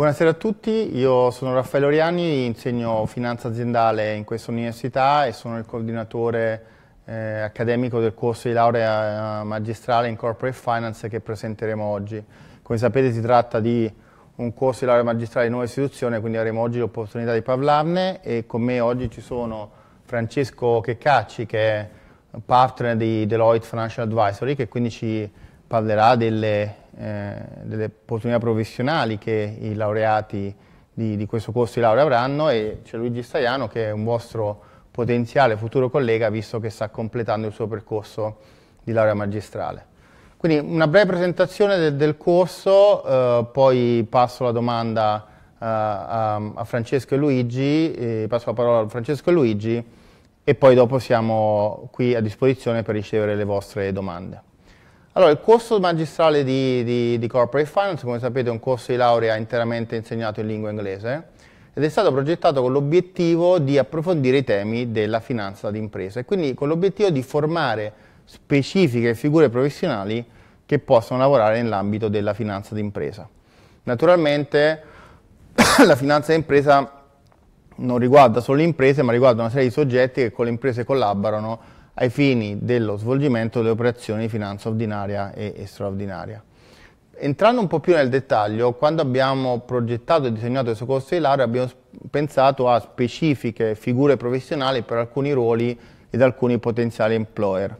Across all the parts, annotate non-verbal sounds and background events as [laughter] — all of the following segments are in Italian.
Buonasera a tutti, io sono Raffaele Oriani, insegno finanza aziendale in questa università e sono il coordinatore eh, accademico del corso di laurea eh, magistrale in corporate finance che presenteremo oggi. Come sapete si tratta di un corso di laurea magistrale in nuova istituzione, quindi avremo oggi l'opportunità di parlarne e con me oggi ci sono Francesco Checcacci che è partner di Deloitte Financial Advisory che quindi ci parlerà delle eh, delle opportunità professionali che i laureati di, di questo corso di laurea avranno e c'è Luigi Staiano che è un vostro potenziale futuro collega visto che sta completando il suo percorso di laurea magistrale. Quindi una breve presentazione de, del corso, eh, poi passo la domanda eh, a, a, Francesco e Luigi, eh, passo la parola a Francesco e Luigi e poi dopo siamo qui a disposizione per ricevere le vostre domande. Allora, il corso magistrale di, di, di, Corporate Finance, come sapete, è un corso di laurea interamente insegnato in lingua inglese ed è stato progettato con l'obiettivo di approfondire i temi della finanza d'impresa e quindi con l'obiettivo di formare specifiche figure professionali che possono lavorare nell'ambito della finanza d'impresa. Naturalmente [coughs] la finanza d'impresa non riguarda solo le imprese, ma riguarda una serie di soggetti che con le imprese collaborano ai fini dello svolgimento delle operazioni di finanza ordinaria e straordinaria. Entrando un po' più nel dettaglio, quando abbiamo progettato e disegnato questo corso di laurea abbiamo pensato a specifiche figure professionali per alcuni ruoli ed alcuni potenziali employer.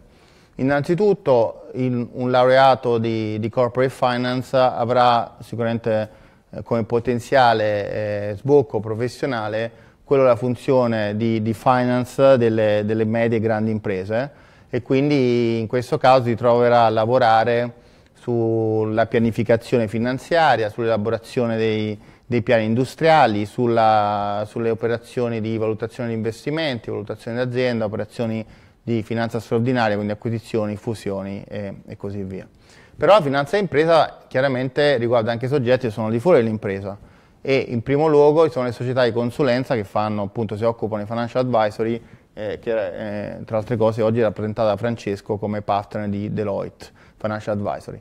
Innanzitutto il, un laureato di, di, corporate finance avrà sicuramente eh, come potenziale eh, sbocco professionale quello è la funzione di, di finance delle, delle, medie e grandi imprese e quindi in questo caso si troverà a lavorare sulla pianificazione finanziaria, sull'elaborazione dei, dei, piani industriali, sulla, sulle operazioni di valutazione di investimenti, valutazione d'azienda, operazioni di finanza straordinaria, quindi acquisizioni, fusioni e, e così via. Però la finanza impresa chiaramente riguarda anche soggetti che sono al di fuori dell'impresa, e in primo luogo ci sono le società di consulenza che fanno, appunto, si occupano di financial advisory, eh, che eh, tra altre cose oggi è rappresentata da Francesco come partner di Deloitte, Financial Advisory.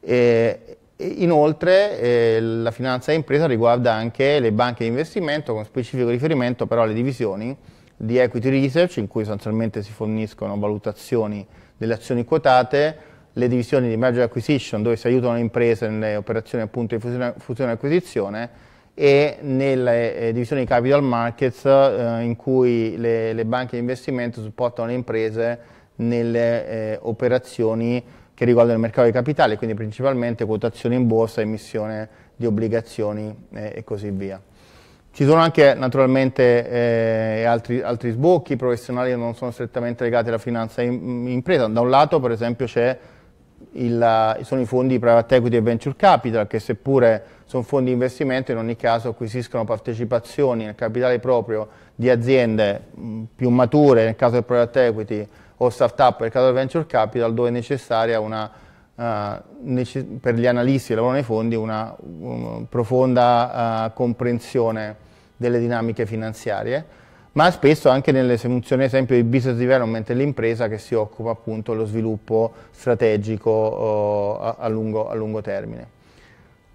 E, inoltre eh, la finanza e impresa riguarda anche le banche di investimento con specifico riferimento però alle divisioni di equity research in cui sostanzialmente si forniscono valutazioni delle azioni quotate, le divisioni di merger acquisition dove si aiutano le imprese nelle operazioni appunto di fusione e acquisizione e nelle eh, divisioni di capital markets eh, in cui le, le, banche di investimento supportano le imprese nelle eh, operazioni che riguardano il mercato dei capitali, quindi principalmente quotazioni in borsa, emissione di obbligazioni eh, e così via. Ci sono anche naturalmente eh, altri, altri, sbocchi professionali che non sono strettamente legati alla finanza in, impresa. Da un lato, per esempio, c'è il, sono i fondi private equity e venture capital che seppure sono fondi di investimento in ogni caso acquisiscono partecipazioni nel capitale proprio di aziende mh, mm, più mature nel caso del private equity o startup nel caso del venture capital dove è necessaria una, uh, per gli analisti che lavorano nei fondi una um, profonda uh, comprensione delle dinamiche finanziarie ma spesso anche nelle funzioni, ad esempio, di business development l'impresa che si occupa appunto dello sviluppo strategico eh, a, lungo, a lungo termine.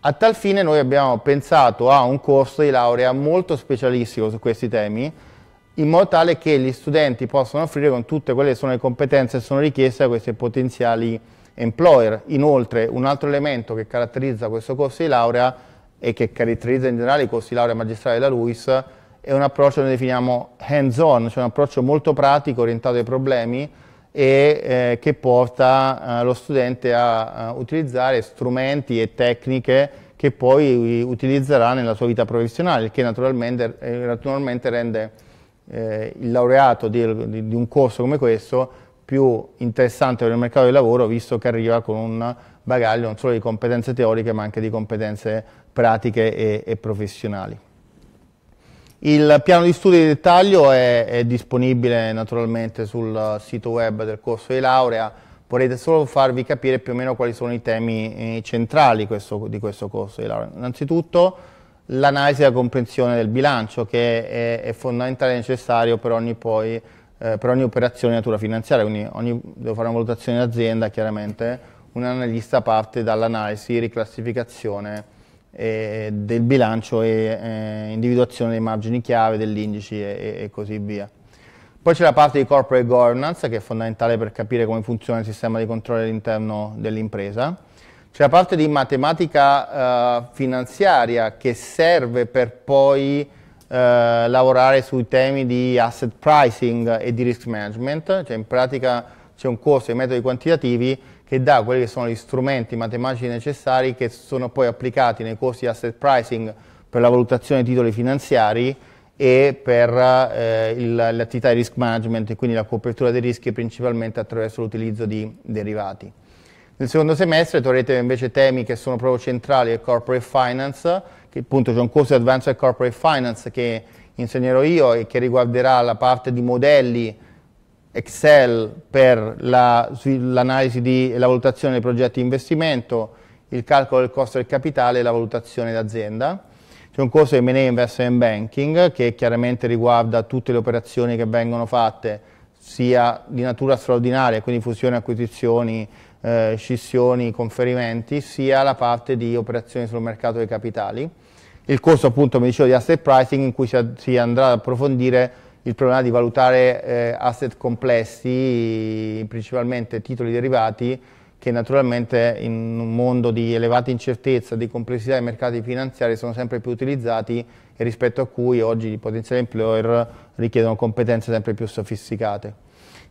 A tal fine noi abbiamo pensato a un corso di laurea molto specialistico su questi temi, in modo tale che gli studenti possano offrire con tutte quelle che sono le competenze che sono richieste a questi potenziali employer. Inoltre un altro elemento che caratterizza questo corso di laurea e che caratterizza in generale i corsi di laurea magistrale della LUIS è un approccio che noi definiamo hands-on, cioè un approccio molto pratico, orientato ai problemi e eh, che porta eh, lo studente a, a, eh, utilizzare strumenti e tecniche che poi utilizzerà nella sua vita professionale, il che naturalmente, eh, naturalmente rende eh, il laureato di, di, di un corso come questo più interessante per il mercato del lavoro, visto che arriva con un bagaglio non solo di competenze teoriche, ma anche di competenze pratiche e, e professionali. Il piano di studio di dettaglio è, è disponibile naturalmente sul sito web del corso di laurea, vorrete solo farvi capire più o meno quali sono i temi eh, centrali questo, di questo corso di laurea. Innanzitutto l'analisi e la comprensione del bilancio che è, è fondamentale e necessario per ogni, poi, eh, per ogni, operazione di natura finanziaria, quindi ogni, devo fare una valutazione d'azienda chiaramente, un analista parte dall'analisi, riclassificazione eh, del bilancio e individuazione dei margini chiave, degli indici e, e così via. Poi c'è la parte di corporate governance che è fondamentale per capire come funziona il sistema di controllo all'interno dell'impresa. C'è la parte di matematica eh, finanziaria che serve per poi eh, lavorare sui temi di asset pricing e di risk management, cioè in pratica c'è un corso di metodi quantitativi che dà quelli che sono gli strumenti matematici necessari che sono poi applicati nei corsi di asset pricing per la valutazione dei titoli finanziari e per eh, l'attività di risk management e quindi la copertura dei rischi principalmente attraverso l'utilizzo di derivati. Nel secondo semestre troverete invece temi che sono proprio centrali al corporate finance, che appunto c'è un corso di advanced corporate finance che insegnerò io e che riguarderà la parte di modelli Excel per l'analisi la, e la valutazione dei progetti di investimento, il calcolo del costo del capitale e la valutazione d'azienda. C'è un corso di M&A Investment Banking che chiaramente riguarda tutte le operazioni che vengono fatte, sia di natura straordinaria, quindi fusioni, acquisizioni, eh, scissioni, conferimenti, sia la parte di operazioni sul mercato dei capitali. Il corso appunto, mi dicevo, di asset pricing in cui si, si andrà ad approfondire il problema di valutare eh, asset complessi, principalmente titoli derivati, che naturalmente in un mondo di elevata incertezza, di complessità dei mercati finanziari sono sempre più utilizzati e rispetto a cui oggi i potenziali employer richiedono competenze sempre più sofisticate.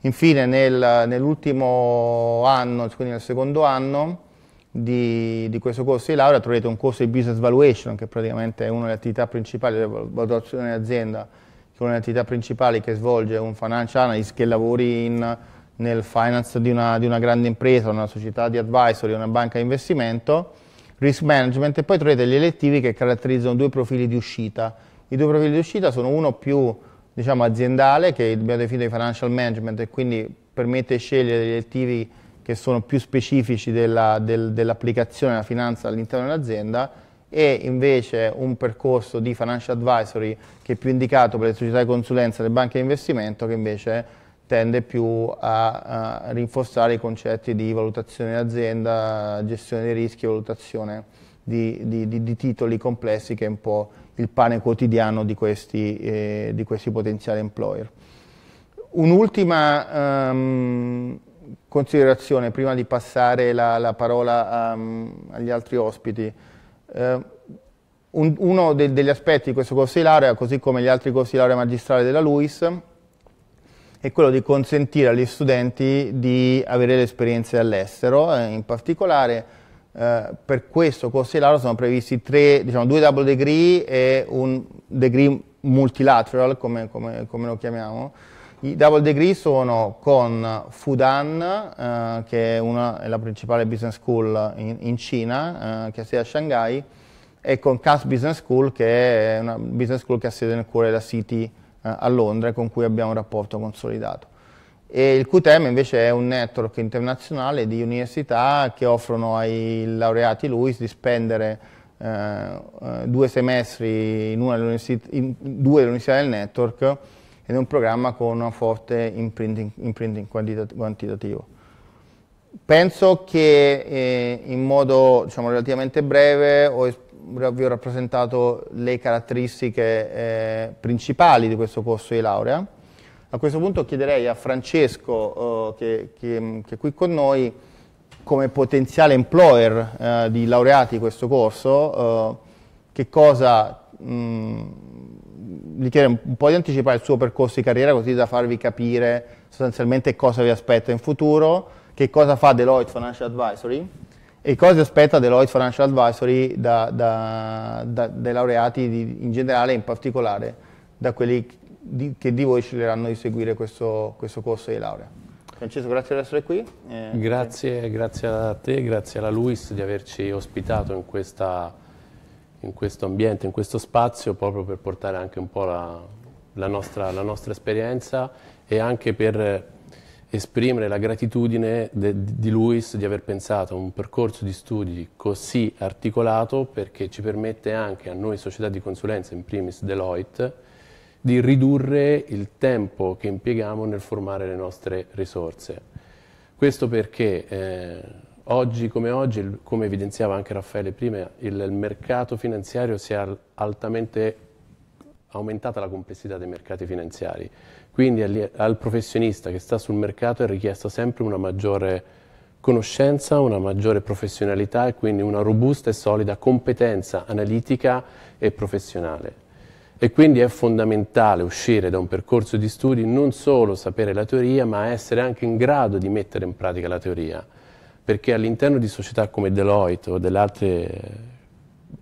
Infine nel, nell'ultimo anno, quindi nel secondo anno, di, di, questo corso di laurea troverete un corso di business valuation che praticamente è una delle attività principali della valutazione dell'azienda sono le attività principali che svolge un financial analyst che lavori in, nel finance di una, di una, grande impresa, una società di advisory, una banca di investimento, risk management e poi troverete gli elettivi che caratterizzano due profili di uscita. I due profili di uscita sono uno più diciamo, aziendale che abbiamo definito di financial management e quindi permette di scegliere gli elettivi che sono più specifici dell'applicazione dell della finanza all'interno dell'azienda e invece un percorso di financial advisory che è più indicato per le società di consulenza e le banche di investimento che invece tende più a, a rinforzare i concetti di valutazione azienda, gestione dei rischi, valutazione di, di, di, di, titoli complessi che è un po' il pane quotidiano di questi, eh, questi potenziali employer. Un'ultima um, considerazione prima di passare la, la parola um, agli altri ospiti. Eh, un, uno de, degli aspetti di questo corso di laurea, così come gli altri corsi di laurea magistrale della LUIS, è quello di consentire agli studenti di avere le esperienze all'estero, eh, in particolare Uh, per questo corso di laurea sono previsti tre, diciamo, due double degree e un degree multilateral, come, come, come lo chiamiamo, i double degree sono con Fudan, eh, che è, una, è, la principale business school in, in Cina, eh, che ha sede a Shanghai, e con CAS Business School, che è una business school che ha sede nel cuore della City eh, a Londra con cui abbiamo un rapporto consolidato. E il QTEM invece è un network internazionale di università che offrono ai laureati LUIS di spendere eh, eh, due semestri in, in due delle università del network ed è un programma con un forte imprinting, imprinting quantitativo. Penso che eh, in modo diciamo, relativamente breve ho, vi ho rappresentato le caratteristiche eh, principali di questo corso di laurea. A questo punto chiederei a Francesco, eh, che, che, che, è qui con noi, come potenziale employer eh, di laureati di questo corso, eh, che cosa mh, gli chiederei un po' di anticipare il suo percorso di carriera così da farvi capire sostanzialmente cosa vi aspetta in futuro, che cosa fa Deloitte Financial Advisory e cosa aspetta Deloitte Financial Advisory da, da, da, dai laureati di, in generale e in particolare da quelli di, che di voi sceglieranno di seguire questo, questo corso di laurea. Francesco, grazie per essere qui. Eh, grazie, grazie a te, grazie alla Luis di averci ospitato in questa in questo ambiente, in questo spazio, proprio per portare anche un po' la, la, nostra, la nostra, esperienza e anche per esprimere la gratitudine de, di Luis di aver pensato a un percorso di studi così articolato perché ci permette anche a noi società di consulenza, in primis Deloitte, di ridurre il tempo che impieghiamo nel formare le nostre risorse. Questo perché eh, Oggi come oggi, come evidenziava anche Raffaele prima, il mercato finanziario si è altamente aumentata la complessità dei mercati finanziari. Quindi al, al professionista che sta sul mercato è richiesta sempre una maggiore conoscenza, una maggiore professionalità e quindi una robusta e solida competenza analitica e professionale. E quindi è fondamentale uscire da un percorso di studi non solo sapere la teoria, ma essere anche in grado di mettere in pratica la teoria perché all'interno di società come Deloitte o delle altre eh,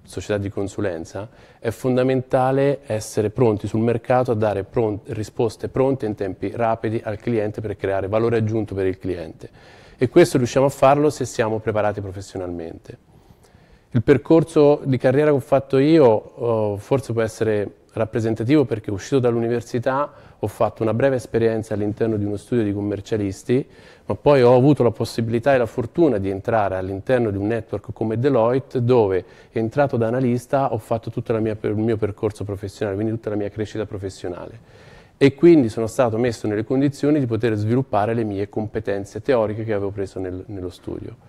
società di consulenza è fondamentale essere pronti sul mercato a dare pronte, risposte pronte in tempi rapidi al cliente per creare valore aggiunto per il cliente e questo riusciamo a farlo se siamo preparati professionalmente. Il percorso di carriera che ho fatto io oh, forse può essere rappresentativo perché uscito dall'università ho fatto una breve esperienza all'interno di uno studio di commercialisti, ma poi ho avuto la possibilità e la fortuna di entrare all'interno di un network come Deloitte, dove entrato da analista ho fatto tutto mia, il mio percorso professionale, quindi tutta la mia crescita professionale. E quindi sono stato messo nelle condizioni di poter sviluppare le mie competenze teoriche che avevo preso nel, nello studio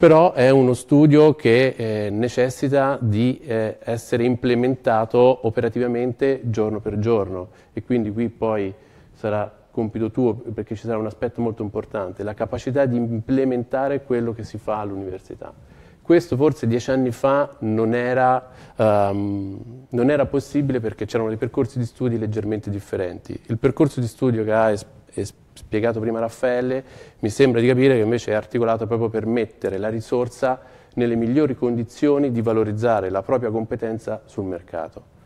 però è uno studio che eh, necessita di eh, essere implementato operativamente giorno per giorno e quindi qui poi sarà compito tuo perché ci sarà un aspetto molto importante, la capacità di implementare quello che si fa all'università. Questo forse dieci anni fa non era, um, non era possibile perché c'erano dei percorsi di studi leggermente differenti. Il percorso di studio che ha es- spiegato prima Raffaele, mi sembra di capire che invece è articolato proprio per mettere la risorsa nelle migliori condizioni di valorizzare la propria competenza sul mercato.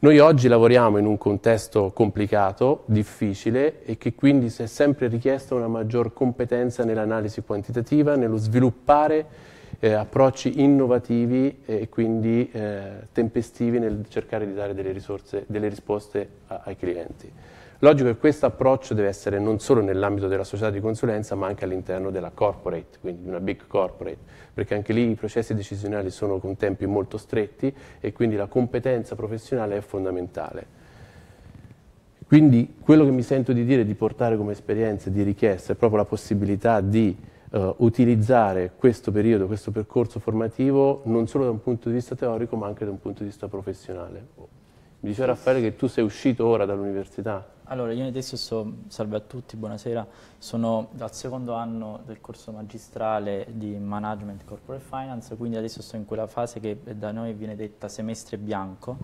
Noi oggi lavoriamo in un contesto complicato, difficile e che quindi si è sempre richiesta una maggior competenza nell'analisi quantitativa, nello sviluppare eh, approcci innovativi e quindi eh, tempestivi nel cercare di dare delle, risorse, delle risposte a, ai clienti. L'oggi che questo approccio deve essere non solo nell'ambito della società di consulenza, ma anche all'interno della corporate, quindi di una big corporate, perché anche lì i processi decisionali sono con tempi molto stretti e quindi la competenza professionale è fondamentale. Quindi quello che mi sento di dire, di portare come esperienza, di richiesta, è proprio la possibilità di eh, utilizzare questo periodo, questo percorso formativo, non solo da un punto di vista teorico, ma anche da un punto di vista professionale. Mi diceva Raffaele che tu sei uscito ora dall'università. Allora, io adesso so, salve a tutti, buonasera, sono al secondo anno del corso magistrale di Management Corporate Finance, quindi adesso sto in quella fase che da noi viene detta semestre bianco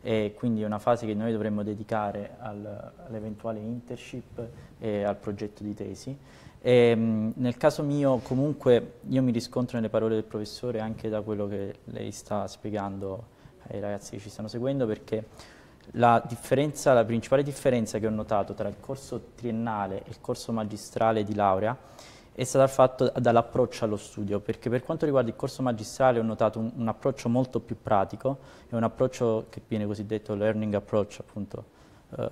e quindi è una fase che noi dovremmo dedicare al, all'eventuale internship e al progetto di tesi. E, mm, nel caso mio comunque io mi riscontro nelle parole del professore anche da quello che lei sta spiegando ai ragazzi che ci stanno seguendo perché la, la principale differenza che ho notato tra il corso triennale e il corso magistrale di laurea è stata il dall'approccio allo studio, perché per quanto riguarda il corso magistrale ho notato un, un approccio molto più pratico, è un approccio che viene cosiddetto learning approach appunto eh,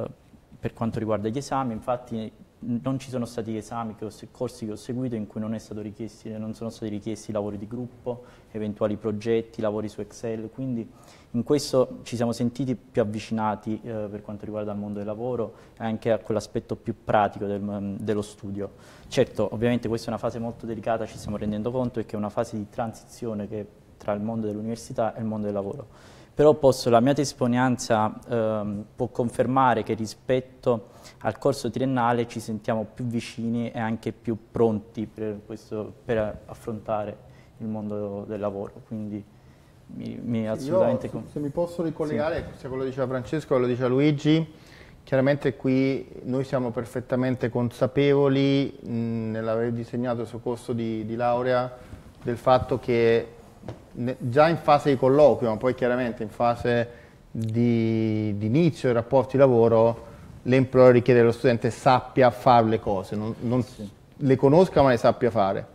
per quanto riguarda gli esami, infatti non ci sono stati esami, che ho, corsi che ho seguito in cui non, eh, non, sono stati richiesti lavori di gruppo, eventuali progetti, lavori su Excel, quindi in questo ci siamo sentiti più avvicinati eh, per quanto riguarda il mondo del lavoro e anche a quell'aspetto più pratico del, mm, dello studio. Certo, ovviamente questa è una fase molto delicata, ci stiamo rendendo conto, e che è una fase di transizione che, tra il mondo dell'università e il mondo del lavoro però posso, la mia testimonianza ehm, può confermare che rispetto al corso triennale ci sentiamo più vicini e anche più pronti per, questo, per affrontare il mondo del lavoro. Quindi mi, mi assolutamente... Io, se mi posso ricollegare sì. sia quello che diceva Francesco, quello che diceva Luigi, Chiaramente qui noi siamo perfettamente consapevoli nell'aver disegnato il suo corso di, di, laurea del fatto che già in fase di colloquio, ma poi chiaramente in fase di, di inizio del rapporto di lavoro, l'employer richiede che lo studente sappia fare le cose, non, non sì. le conosca ma le sappia fare.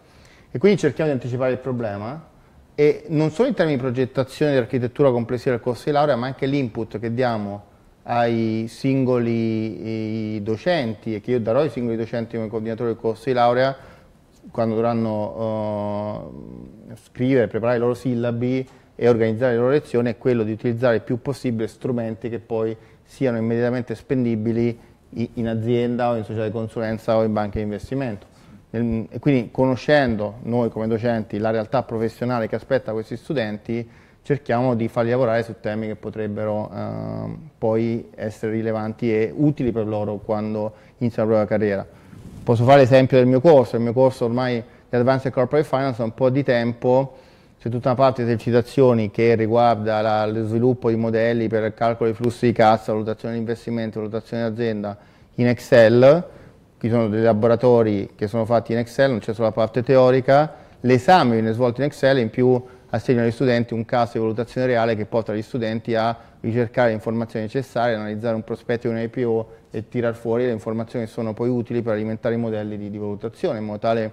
E quindi cerchiamo di anticipare il problema e non solo in termini di progettazione di architettura complessiva del corso di laurea, ma anche l'input che diamo ai singoli eh, docenti e che io darò ai singoli docenti come coordinatore del corso di laurea quando dovranno uh, scrivere, preparare i loro sillabi e organizzare le loro lezioni è quello di utilizzare il più possibile strumenti che poi siano immediatamente spendibili in azienda o in società di consulenza o in banche di investimento. E quindi conoscendo noi come docenti la realtà professionale che aspetta questi studenti, cerchiamo di farli lavorare su temi che potrebbero eh, poi essere rilevanti e utili per loro quando iniziano la propria carriera. Posso fare l'esempio del mio corso, il mio corso ormai di Advanced Corporate Finance da un po' di tempo c'è tutta una parte di esercitazioni che riguarda la, lo sviluppo di modelli per il calcolo dei flussi di cassa, valutazione di investimento, valutazione di azienda in Excel, ci sono dei laboratori che sono fatti in Excel, non c'è solo la parte teorica, l'esame viene svolto in Excel, in più assegnano agli studenti un caso di valutazione reale che porta gli studenti a ricercare le informazioni necessarie, analizzare un prospetto di un IPO e tirar fuori le informazioni che sono poi utili per alimentare i modelli di, di valutazione, in modo tale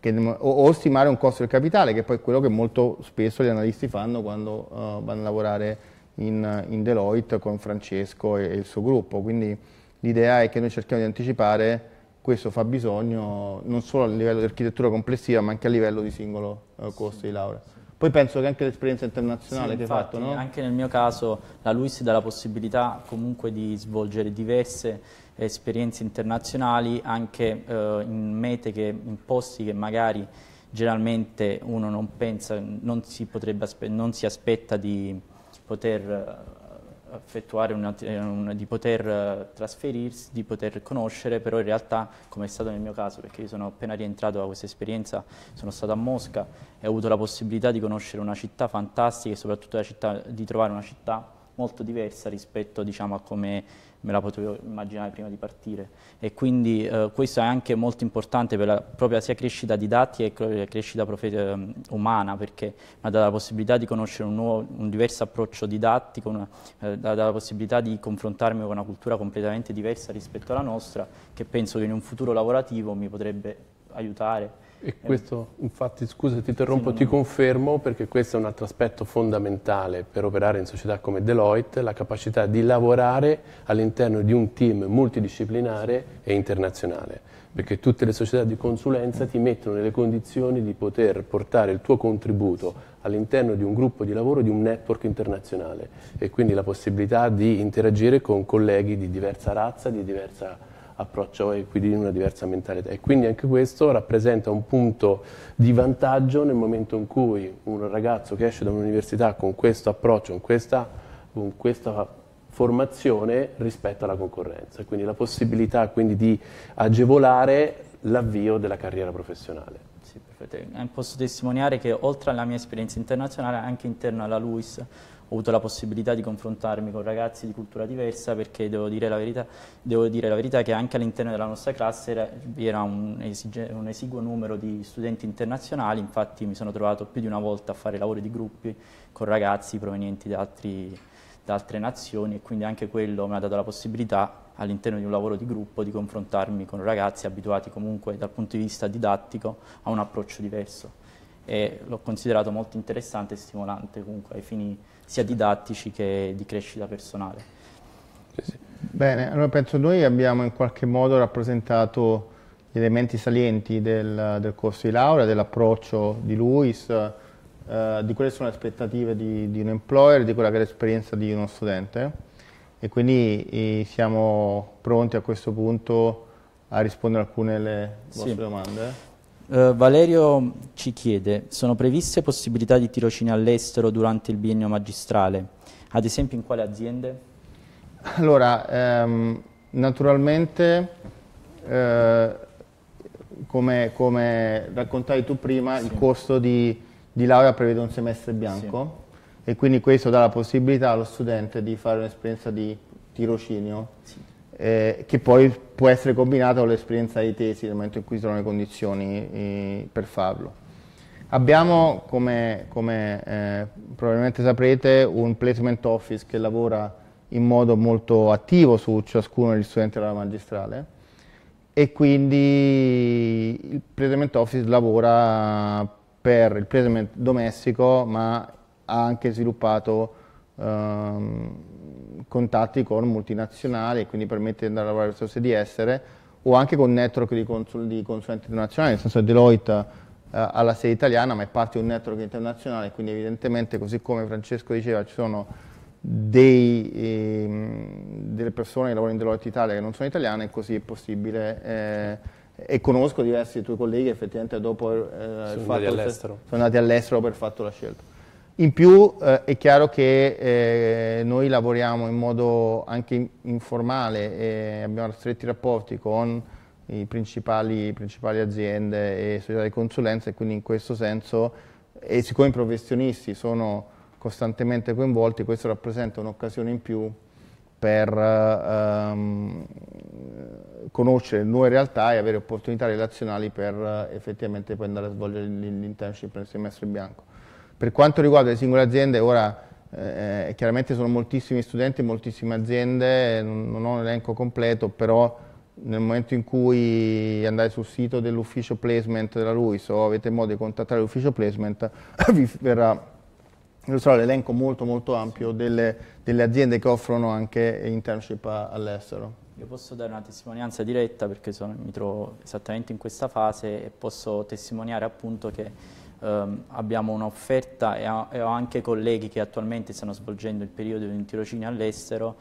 che, o, o, stimare un costo del capitale, che è poi quello che molto spesso gli analisti fanno quando uh, vanno a lavorare in, in, Deloitte con Francesco e, e il suo gruppo. Quindi l'idea è che noi cerchiamo di anticipare questo fa bisogno non solo a livello di architettura complessiva ma anche a livello di singolo eh, corso sì, di laurea. Sì. Poi penso che anche l'esperienza internazionale sì, che infatti, hai fatto, no? Anche nel mio caso la LUIS dà la possibilità comunque di svolgere diverse esperienze internazionali anche eh, in mete, che, in posti che magari generalmente uno non pensa, non si, potrebbe, non si aspetta di poter eh, effettuare una, eh, un, di poter eh, trasferirsi, di poter conoscere, però in realtà come è stato nel mio caso, perché io sono appena rientrato da questa esperienza, sono stato a Mosca e ho avuto la possibilità di conoscere una città fantastica e soprattutto città, di trovare una città molto diversa rispetto diciamo, a come me la potevo immaginare prima di partire. E quindi eh, questo è anche molto importante per la propria sia crescita didattica che crescita ehm, umana, perché mi ha dato la possibilità di conoscere un, nuovo, un diverso approccio didattico, una, eh, dato la possibilità di confrontarmi con una cultura completamente diversa rispetto alla nostra, che penso che in un futuro lavorativo mi potrebbe aiutare. E questo, infatti, scusa, ti interrompo, sì, ti confermo perché questo è un altro aspetto fondamentale per operare in società come Deloitte, la capacità di lavorare all'interno di un team multidisciplinare e internazionale, perché tutte le società di consulenza ti mettono nelle condizioni di poter portare il tuo contributo all'interno di un gruppo di lavoro, di un network internazionale e quindi la possibilità di interagire con colleghi di diversa razza, di diversa approccio e quindi una diversa mentalità. E quindi anche questo rappresenta un punto di vantaggio nel momento in cui un ragazzo che esce da un'università con questo approccio, con questa, con questa formazione rispetto alla concorrenza, quindi la possibilità quindi di agevolare l'avvio della carriera professionale. Sì, perfetto. Eh, posso testimoniare che oltre alla mia esperienza internazionale, anche interno alla LUIS, ho avuto la possibilità di confrontarmi con ragazzi di cultura diversa perché devo dire la verità, dire la verità che anche all'interno della nostra classe era, vi era un, esige, un, esiguo numero di studenti internazionali, infatti mi sono trovato più di una volta a fare lavori di gruppi con ragazzi provenienti da, altri, da altre nazioni e quindi anche quello mi ha dato la possibilità all'interno di un lavoro di gruppo di confrontarmi con ragazzi abituati comunque dal punto di vista didattico a un approccio diverso e l'ho considerato molto interessante e stimolante comunque ai fini sia didattici che di crescita personale. Bene, allora penso noi abbiamo in qualche modo rappresentato gli elementi salienti del, del corso di laurea, dell'approccio di Luis, eh, di quelle sono le aspettative di, di, un employer, di quella che è l'esperienza di uno studente e quindi eh, siamo pronti a questo punto a rispondere a alcune delle vostre sì. domande. Uh, Valerio ci chiede, sono previste possibilità di tirocini all'estero durante il biennio magistrale? Ad esempio in quale aziende? Allora, ehm, naturalmente, eh, come, come, raccontavi tu prima, sì. il costo di, di, laurea prevede un semestre bianco sì. e quindi questo dà la possibilità allo studente di fare un'esperienza di tirocinio sì eh, che poi può essere combinato con l'esperienza di tesi nel momento in cui sono le condizioni eh, per farlo. Abbiamo, come, come eh, probabilmente saprete, un placement office che lavora in modo molto attivo su ciascuno degli studenti della magistrale e quindi il placement office lavora per il placement domestico ma ha anche sviluppato ehm, contatti con multinazionali e quindi permette di andare a lavorare verso di essere, o anche con network di, consul di consulenti internazionali, nel senso che Deloitte eh, ha la sede italiana ma è parte di un network internazionale, quindi evidentemente così come Francesco diceva ci sono dei, eh, delle persone che lavorano in Deloitte Italia che non sono italiane, e così è possibile. Eh, e conosco diversi tuoi colleghi effettivamente dopo eh, sono, andati all'estero. sono andati all'estero per fatto la scelta. In più eh, è chiaro che eh, noi lavoriamo in modo anche informale e abbiamo stretti rapporti con le principali, principali, aziende e società di consulenza e quindi in questo senso, e siccome i professionisti sono costantemente coinvolti, questo rappresenta un'occasione in più per ehm, conoscere nuove realtà e avere opportunità relazionali per eh, effettivamente poi andare a svolgere l'internship nel semestre bianco. Per quanto riguarda le singole aziende, ora eh, chiaramente sono moltissimi studenti moltissime aziende, non, non ho un elenco completo, però nel momento in cui andate sul sito dell'ufficio placement della LUIS o avete modo di contattare l'ufficio placement, [laughs] vi verrà illustrato l'elenco molto molto ampio delle, delle, aziende che offrono anche internship all'estero. Io posso dare una testimonianza diretta perché sono, mi trovo esattamente in questa fase e posso testimoniare appunto che ehm, abbiamo un'offerta e, ho, e ho anche colleghi che attualmente stanno svolgendo il periodo di tirocini tirocinio all'estero,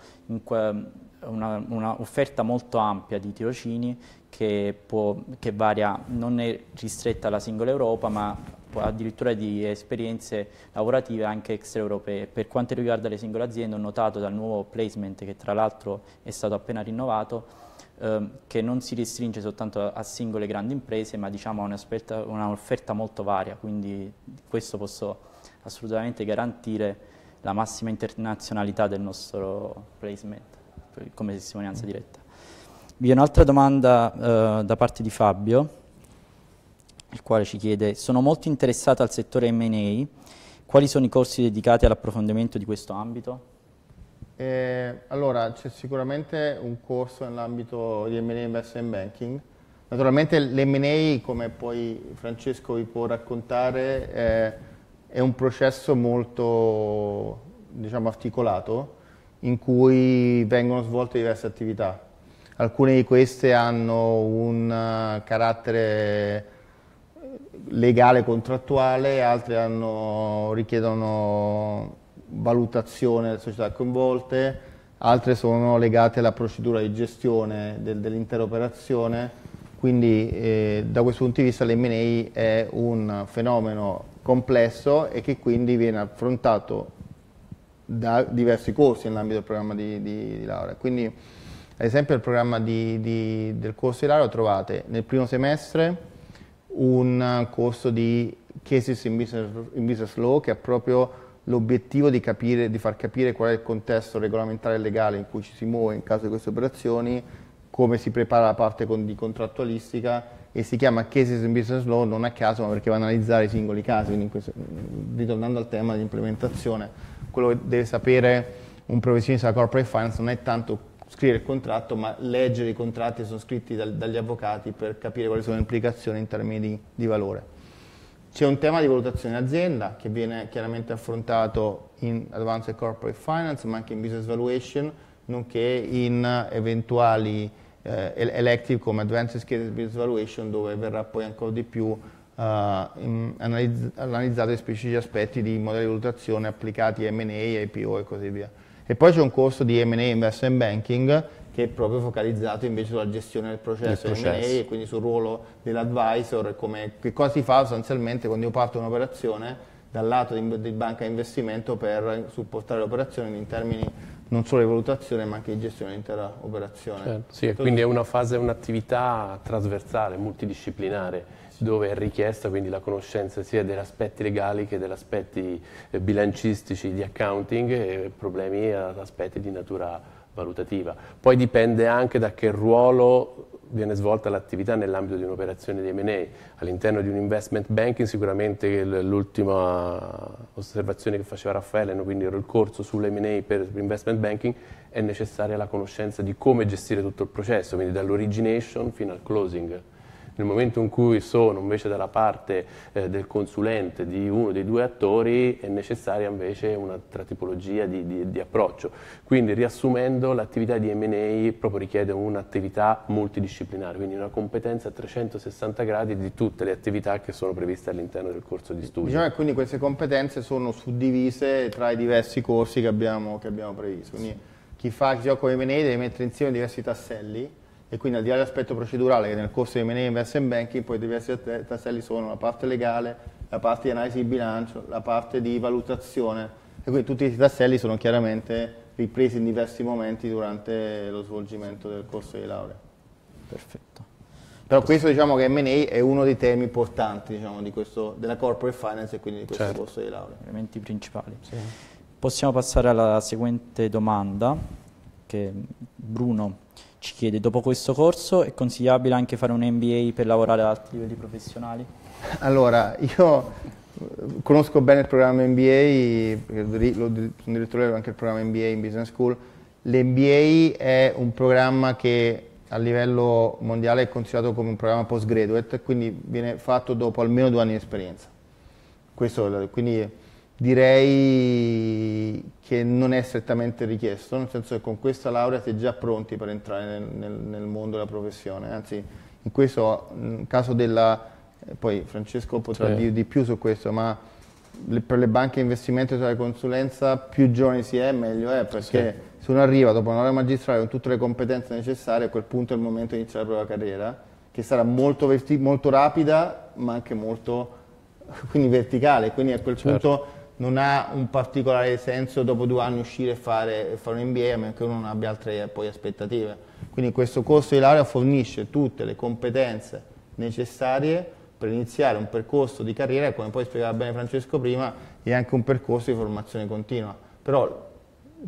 un'offerta molto ampia di tirocini che, può, che, varia, non è ristretta alla singola Europa, ma addirittura di esperienze lavorative anche extraeuropee. Per quanto riguarda le singole aziende ho notato dal nuovo placement che tra l'altro è stato appena rinnovato Ehm, che non si restringe soltanto a, singole grandi imprese, ma diciamo a un'offerta molto varia, quindi questo posso assolutamente garantire la massima internazionalità del nostro placement come testimonianza mm. diretta. Vi è un'altra domanda eh, da parte di Fabio, il quale ci chiede, sono molto interessato al settore M&A, quali sono i corsi dedicati all'approfondimento di questo ambito? Eh, allora, c'è sicuramente un corso nell'ambito di M&A Investment Banking. Naturalmente l'M&A, come poi Francesco vi può raccontare, eh, è un processo molto diciamo, articolato in cui vengono svolte diverse attività. Alcune di queste hanno un eh, carattere eh, legale contrattuale, altre hanno, richiedono valutazione delle società coinvolte, altre sono legate alla procedura di gestione del, dell'intera operazione, quindi eh, da questo punto di vista l'MA è un fenomeno complesso e che quindi viene affrontato da diversi corsi nell'ambito del programma di, di, di, laurea. Quindi ad esempio il programma di, del corso di laurea trovate nel primo semestre un corso di Cases in Business, in business Law che è proprio l'obiettivo di, capire, di far capire qual è il contesto regolamentare e legale in cui ci si muove in caso di queste operazioni, come si prepara la parte con, di contrattualistica e si chiama Cases in Business Law non a caso, ma perché va a analizzare i singoli casi. Quindi, questo, ritornando al tema di implementazione, quello che deve sapere un professionista della corporate finance non è tanto scrivere il contratto, ma leggere i contratti che sono scritti dal, dagli avvocati per capire quali sono le implicazioni in termini di, di valore. C'è un tema di valutazione azienda che viene chiaramente affrontato in Advanced Corporate Finance, ma anche in Business Valuation, nonché in eventuali eh, elective come Advanced Skills Business Valuation, dove verrà poi ancora di più Uh, eh, analizzato i specifici aspetti di modelli di valutazione applicati a M&A, IPO e così via. E poi c'è un corso di M&A Investment Banking che è proprio focalizzato invece sulla gestione del processo, processo. M&A e quindi sul ruolo dell'advisor come, che cosa si fa sostanzialmente quando io parto un'operazione dal lato di, di banca investimento per supportare l'operazione in termini non solo di valutazione ma anche di gestione dell'intera operazione. Certo, sì, quindi è una fase, un'attività trasversale, multidisciplinare dove è richiesta quindi la conoscenza sia degli aspetti legali che degli aspetti eh, bilancistici di accounting e problemi ad aspetti di natura valutativa. Poi dipende anche da che ruolo viene svolta l'attività nell'ambito di un'operazione di M&A. All'interno di un investment banking sicuramente l'ultima osservazione che faceva Raffaele, quindi il corso sull'M&A per l'investment banking, è necessaria la conoscenza di come gestire tutto il processo, quindi dall'origination fino al closing. Nel momento in cui sono invece dalla parte eh, del consulente di uno dei due attori è necessaria invece un'altra tipologia di, di, di approccio. Quindi riassumendo l'attività di M&A proprio richiede un'attività multidisciplinare, quindi una competenza a 360 gradi di tutte le attività che sono previste all'interno del corso di studio. Diciamo che quindi queste competenze sono suddivise tra i diversi corsi che abbiamo, che abbiamo previsto. Quindi chi fa, il gioco M&A deve mettere insieme diversi tasselli e quindi al di là dell'aspetto procedurale che nel corso di M&A investment banking poi diversi tasselli sono la parte legale, la parte di analisi di bilancio, la parte di valutazione e quindi tutti questi tasselli sono chiaramente ripresi in diversi momenti durante lo svolgimento del corso di laurea. Perfetto. Però questo diciamo che M&A è uno dei temi portanti diciamo, questo, della corporate finance e quindi di questo certo. corso di laurea. Elementi principali. Sì. Possiamo passare alla seguente domanda che Bruno ci chiede, dopo questo corso è consigliabile anche fare un MBA per lavorare ad alti livelli professionali? Allora, io eh, conosco bene il programma MBA, sono direttore anche del programma MBA in Business School. L'MBA è un programma che a livello mondiale è considerato come un programma postgraduate, quindi viene fatto dopo almeno due anni di esperienza. Questo, quindi direi che non è strettamente richiesto, nel senso che con questa laurea si è già pronti per entrare nel, nel, nel mondo della professione, anzi in questo in caso della, eh, poi Francesco potrà sì. dire di più su questo, ma le, per le banche investimento e la consulenza più giovani si è meglio è, perché sì. se uno arriva dopo una laurea magistrale con tutte le competenze necessarie, a quel punto è il momento di iniziare la propria carriera, che sarà molto, molto rapida ma anche molto [laughs] quindi verticale, quindi a quel certo. punto non ha un particolare senso dopo due anni uscire e fare, fare un MBA a meno che uno non abbia altre poi, aspettative. Quindi questo corso di laurea fornisce tutte le competenze necessarie per iniziare un percorso di carriera, come poi spiegava bene Francesco prima, e anche un percorso di formazione continua. Però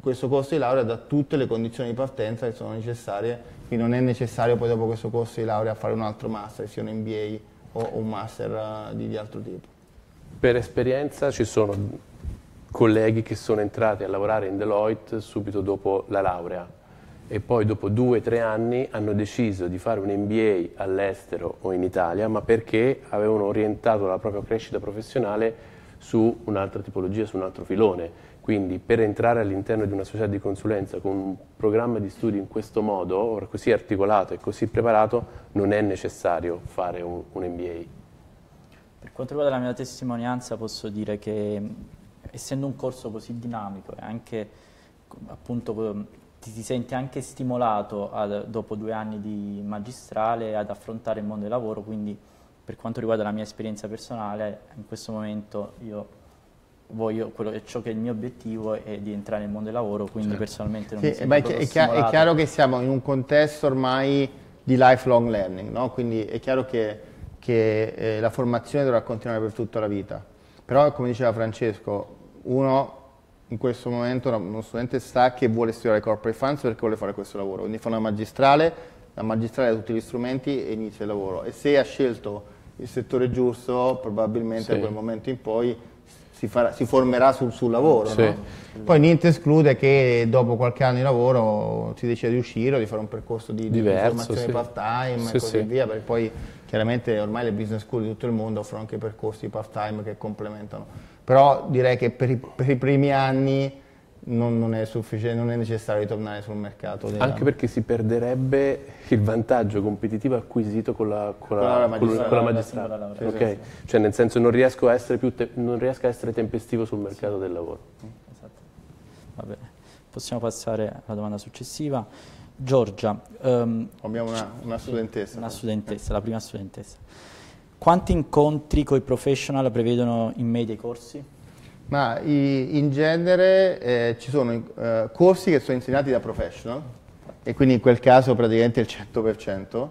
questo corso di laurea dà tutte le condizioni di partenza che sono necessarie, quindi non è necessario poi dopo questo corso di laurea fare un altro master, sia un MBA o un master eh, di, di altro tipo. Per esperienza ci sono colleghi che sono entrati a lavorare in Deloitte subito dopo la laurea e poi dopo due o tre anni hanno deciso di fare un MBA all'estero o in Italia, ma perché avevano orientato la propria crescita professionale su un'altra tipologia, su un altro filone. Quindi per entrare all'interno di una società di consulenza con un programma di studi in questo modo, così articolato e così preparato, non è necessario fare un, un MBA quanto riguarda la mia testimonianza posso dire che essendo un corso così dinamico e anche appunto ti, ti senti anche stimolato ad, dopo due anni di magistrale ad affrontare il mondo del lavoro, quindi per quanto riguarda la mia esperienza personale, in questo momento io voglio, quello, ciò che è il mio obiettivo è di entrare nel mondo del lavoro, quindi certo. personalmente non sì, mi sento beh, è, chi- è chiaro che siamo in un contesto ormai di lifelong learning, no? quindi è chiaro che che eh, la formazione dovrà continuare per tutta la vita. Però, come diceva Francesco, uno in questo momento uno studente sa che vuole studiare corporate finance perché vuole fare questo lavoro, quindi fa una magistrale, la magistrale ha tutti gli strumenti e inizia il lavoro. E se ha scelto il settore giusto, probabilmente sì. da quel momento in poi si, farà, si formerà sul suo lavoro. Sì. No? Poi niente esclude che dopo qualche anno di lavoro si decida di uscire o di fare un percorso di, di formazione sì. part-time sì, e così via, perché poi chiaramente ormai le business school di tutto il mondo offrono anche percorsi part-time che complementano. Però direi che per i, per i primi anni non, non, è sufficiente, non è necessario ritornare sul mercato. Anche perché si perderebbe il vantaggio competitivo acquisito con la, con, con la, la magistrale. Con la magistrale. Sì, okay. sì, sì. Cioè nel senso non riesco a essere, te, riesco a essere tempestivo sul mercato del lavoro. Mm, esatto. Possiamo passare alla domanda successiva. Giorgia. Um, Abbiamo una, una studentessa. Una studentessa, la prima studentessa. Quanti incontri con i professional prevedono in media i corsi? Ma i, in genere eh, ci sono eh, corsi che sono insegnati da professional e quindi in quel caso praticamente il 100%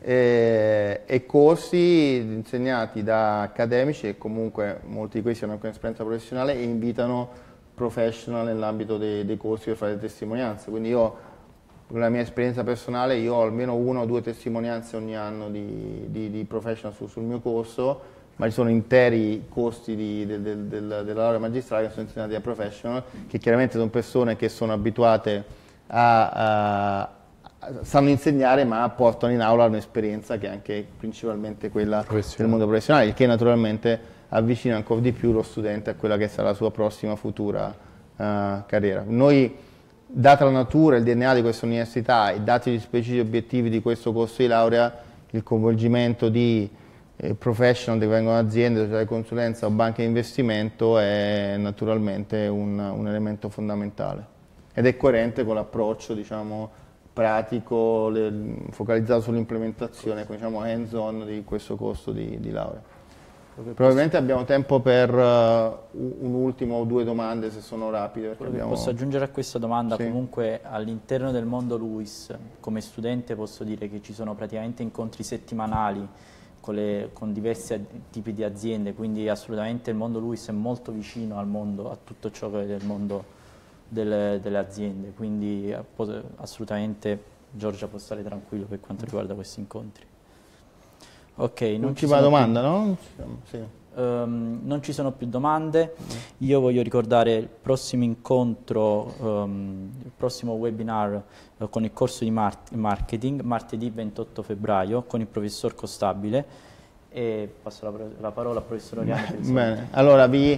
e, eh, e corsi insegnati da accademici e comunque molti di questi hanno anche un'esperienza professionale e invitano professional nell'ambito dei, dei, corsi per fare le testimonianze. Quindi io, con la mia esperienza personale, io ho almeno una o due testimonianze ogni anno di, di, di professional su, sul mio corso ma ci sono interi costi di, del, del, del, della laurea magistrale che sono insegnati da professional, che chiaramente sono persone che sono abituate a, a sanno insegnare ma portano in aula un'esperienza che è anche principalmente quella del mondo professionale, il che naturalmente avvicina ancora di più lo studente a quella che sarà la sua prossima futura uh, carriera. Noi, data la natura, e il DNA di questa università e dati gli specifici obiettivi di questo corso di laurea, il coinvolgimento di professional, divengono aziende, società cioè di consulenza o banche di investimento è naturalmente un, un elemento fondamentale ed è coerente con l'approccio diciamo, pratico, le, focalizzato sull'implementazione, diciamo hands on di questo corso di, di laurea. Probabilmente abbiamo tempo per uh, ultimo o due domande se sono rapide. Abbiamo... Posso aggiungere a questa domanda sì. comunque all'interno del mondo LUIS come studente posso dire che ci sono praticamente incontri settimanali con, le, con, diversi tipi di aziende, quindi assolutamente il mondo Luis è molto vicino al mondo, a tutto ciò che è il mondo delle, delle aziende, quindi eh, assolutamente Giorgia può stare tranquillo per quanto riguarda questi incontri. Ok, non l'ultima domanda, no? Sì. Um, non ci sono più domande, io voglio ricordare il prossimo incontro, um, il prossimo webinar uh, con il corso di mar marketing, martedì 28 febbraio, con il professor Costabile. E passo la, la parola al professor Oriani. Allora vi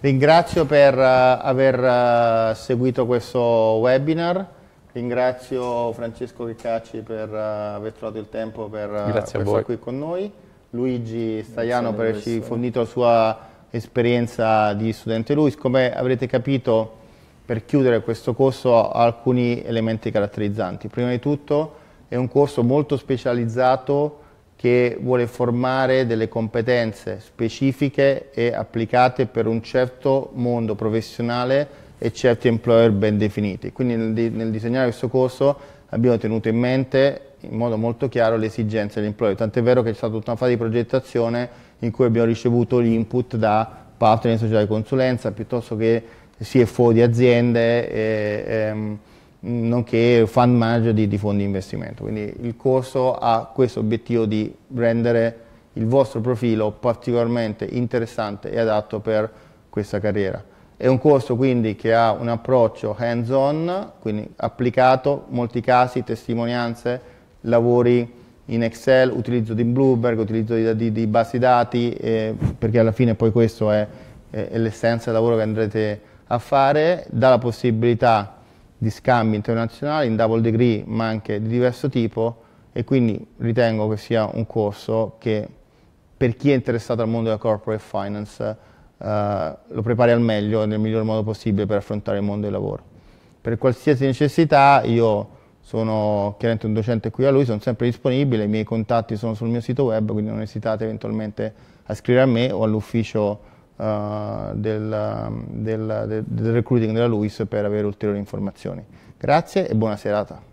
ringrazio per uh, aver uh, seguito questo webinar. Ringrazio Francesco Riccacci per aver trovato il tempo per essere qui con noi. Luigi Staiano per averci fornito la sua esperienza di studente LUIS. Come avrete capito, per chiudere questo corso ha alcuni elementi caratterizzanti. Prima di tutto è un corso molto specializzato che vuole formare delle competenze specifiche e applicate per un certo mondo professionale e certi employer ben definiti. Quindi nel, nel disegnare questo corso abbiamo tenuto in mente in modo molto chiaro le esigenze dell'employer, tant'è vero che c'è stata tutta una fase di progettazione in cui abbiamo ricevuto l'input da partner in società di consulenza, piuttosto che CFO di aziende, e, ehm, nonché fund manager di, di fondi di investimento. Quindi il corso ha questo obiettivo di rendere il vostro profilo particolarmente interessante e adatto per questa carriera. È un corso quindi che ha un approccio hands-on, quindi applicato, molti casi, testimonianze, lavori in Excel, utilizzo di Bloomberg, utilizzo di, di, di basi dati, eh, perché alla fine poi questo è, è, è l'essenza del lavoro che andrete a fare, dà la possibilità di scambi internazionali in double degree, ma anche di diverso tipo, e quindi ritengo che sia un corso che per chi è interessato al mondo della corporate finance eh, lo prepari al meglio, nel miglior modo possibile per affrontare il mondo del lavoro. Per qualsiasi necessità io sono chiaramente un docente qui a lui, sono sempre disponibile, i miei contatti sono sul mio sito web, quindi non esitate eventualmente a scrivere a me o all'ufficio uh, del, del, del recruiting della LUIS per avere ulteriori informazioni. Grazie e buona serata.